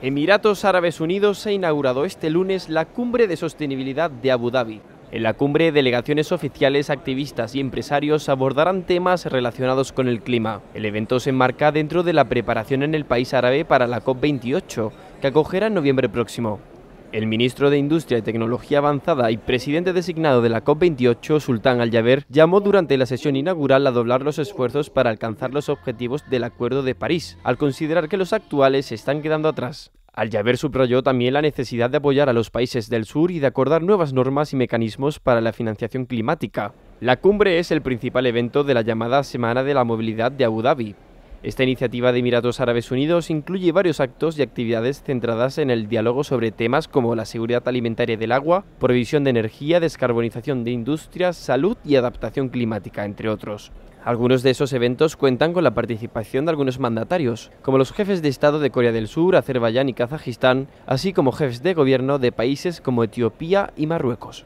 Emiratos Árabes Unidos ha inaugurado este lunes la Cumbre de Sostenibilidad de Abu Dhabi. En la cumbre, delegaciones oficiales, activistas y empresarios abordarán temas relacionados con el clima. El evento se enmarca dentro de la preparación en el país árabe para la COP28, que acogerá en noviembre próximo. El ministro de Industria y Tecnología Avanzada y presidente designado de la COP28, Sultán Al-Jaber, llamó durante la sesión inaugural a doblar los esfuerzos para alcanzar los objetivos del Acuerdo de París, al considerar que los actuales se están quedando atrás. Al-Jaber subrayó también la necesidad de apoyar a los países del sur y de acordar nuevas normas y mecanismos para la financiación climática. La cumbre es el principal evento de la llamada Semana de la Movilidad de Abu Dhabi, esta iniciativa de Emiratos Árabes Unidos incluye varios actos y actividades centradas en el diálogo sobre temas como la seguridad alimentaria del agua, provisión de energía, descarbonización de industrias, salud y adaptación climática, entre otros. Algunos de esos eventos cuentan con la participación de algunos mandatarios, como los jefes de Estado de Corea del Sur, Azerbaiyán y Kazajistán, así como jefes de gobierno de países como Etiopía y Marruecos.